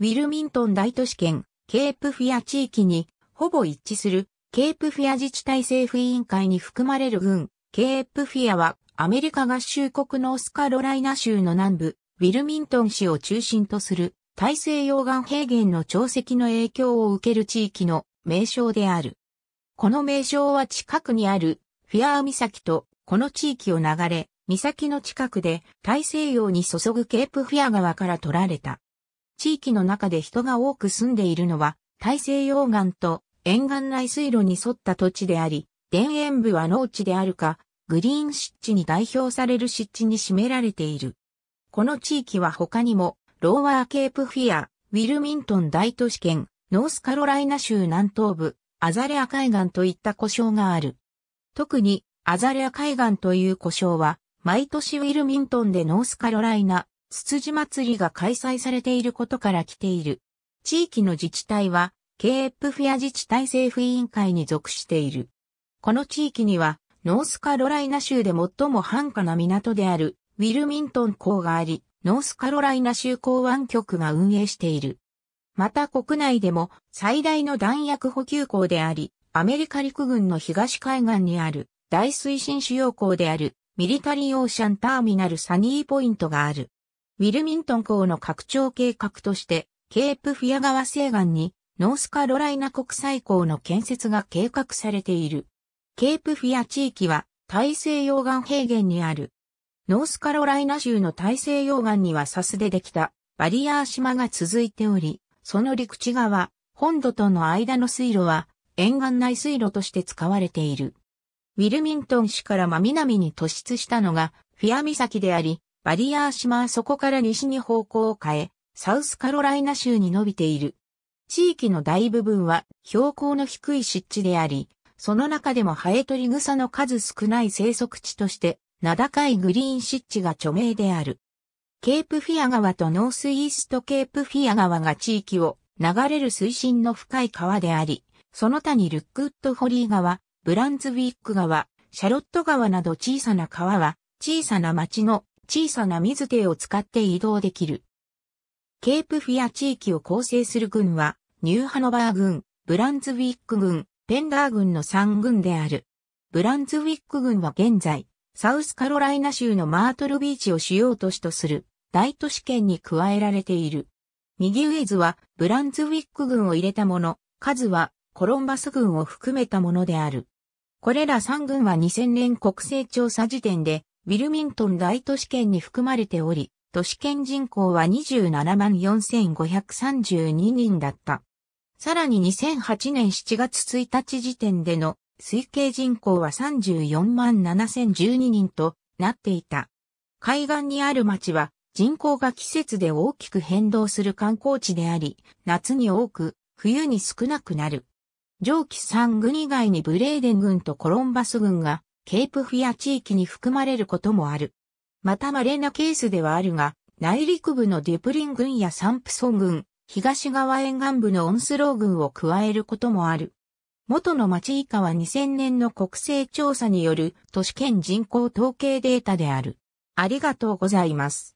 ウィルミントン大都市圏、ケープフィア地域に、ほぼ一致する、ケープフィア自治体政府委員会に含まれる郡、ケープフィアは、アメリカ合衆国のオスカロライナ州の南部、ウィルミントン市を中心とする、大西洋岸平原の潮汐の影響を受ける地域の名称である。この名称は近くにある、フィアー岬と、この地域を流れ、岬の近くで大西洋に注ぐケープフィア川から取られた。地域の中で人が多く住んでいるのは、大西洋岸と沿岸内水路に沿った土地であり、田園部は農地であるか、グリーン湿地に代表される湿地に占められている。この地域は他にも、ローワーケープフィア、ウィルミントン大都市圏、ノースカロライナ州南東部、アザレア海岸といった故障がある。特に、アザレア海岸という故障は、毎年ウィルミントンでノースカロライナつつじ祭りが開催されていることから来ている。地域の自治体は、ケープフア自治体政府委員会に属している。この地域には、ノースカロライナ州で最も繁華な港である、ウィルミントン港があり、ノースカロライナ州港湾局が運営している。また国内でも最大の弾薬補給港であり、アメリカ陸軍の東海岸にある大推進主要港であるミリタリーオーシャンターミナルサニーポイントがある。ウィルミントン港の拡張計画として、ケープフィア川西岸に、ノースカロライナ国際港の建設が計画されている。ケープフィア地域は、大西洋岸平原にある。ノースカロライナ州の大西洋岸にはサスでできたバリアー島が続いており、その陸地側、本土との間の水路は沿岸内水路として使われている。ウィルミントン市から真南に突出したのがフィア岬であり、バリアー島はそこから西に方向を変え、サウスカロライナ州に伸びている。地域の大部分は標高の低い湿地であり、その中でもハエトリグサの数少ない生息地として、名高いグリーン湿地が著名である。ケープフィア川とノースイーストケープフィア川が地域を流れる水深の深い川であり、その他にルックウッドホリー川、ブランズウィック川、シャロット川など小さな川は小さな町の小さな水艇を使って移動できる。ケープフィア地域を構成する軍は、ニューハノバー軍、ブランズウィック軍、ペンダー軍の3軍である。ブランズウィック軍は現在、サウスカロライナ州のマートルビーチを主要都市とする大都市圏に加えられている。右上図はブランズウィック軍を入れたもの、数はコロンバス軍を含めたものである。これら3軍は2000年国勢調査時点でウィルミントン大都市圏に含まれており、都市圏人口は27万4532人だった。さらに2008年7月1日時点での推計人口は34万7012人となっていた。海岸にある町は人口が季節で大きく変動する観光地であり、夏に多く、冬に少なくなる。上記3軍以外にブレーデン軍とコロンバス軍がケープフィア地域に含まれることもある。また稀なケースではあるが、内陸部のデュプリン群やサンプソン群、東側沿岸部のオンスロー群を加えることもある。元の町以下は2000年の国勢調査による都市圏人口統計データである。ありがとうございます。